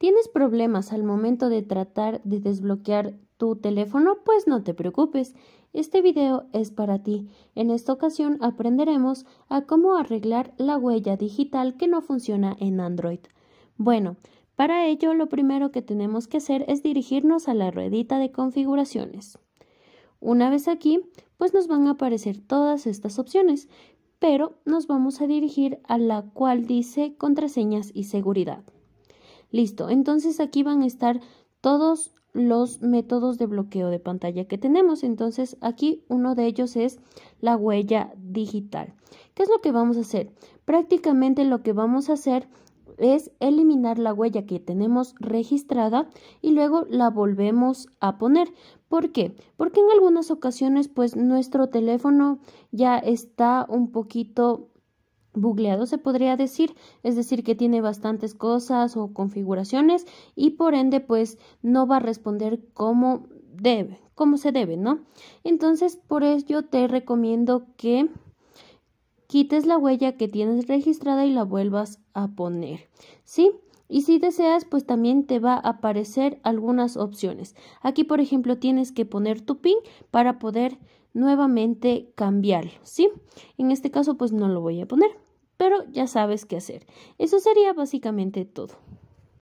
¿Tienes problemas al momento de tratar de desbloquear tu teléfono? Pues no te preocupes. Este video es para ti. En esta ocasión aprenderemos a cómo arreglar la huella digital que no funciona en Android. Bueno, para ello lo primero que tenemos que hacer es dirigirnos a la ruedita de configuraciones. Una vez aquí, pues nos van a aparecer todas estas opciones, pero nos vamos a dirigir a la cual dice contraseñas y seguridad. Listo, entonces aquí van a estar todos los métodos de bloqueo de pantalla que tenemos. Entonces aquí uno de ellos es la huella digital. ¿Qué es lo que vamos a hacer? Prácticamente lo que vamos a hacer es eliminar la huella que tenemos registrada y luego la volvemos a poner. ¿Por qué? Porque en algunas ocasiones pues nuestro teléfono ya está un poquito bugleado se podría decir, es decir, que tiene bastantes cosas o configuraciones y por ende pues no va a responder como debe, como se debe, ¿no? Entonces, por ello te recomiendo que quites la huella que tienes registrada y la vuelvas a poner, ¿sí? Y si deseas, pues también te va a aparecer algunas opciones. Aquí, por ejemplo, tienes que poner tu pin para poder nuevamente cambiarlo, ¿sí? En este caso, pues no lo voy a poner, pero ya sabes qué hacer. Eso sería básicamente todo.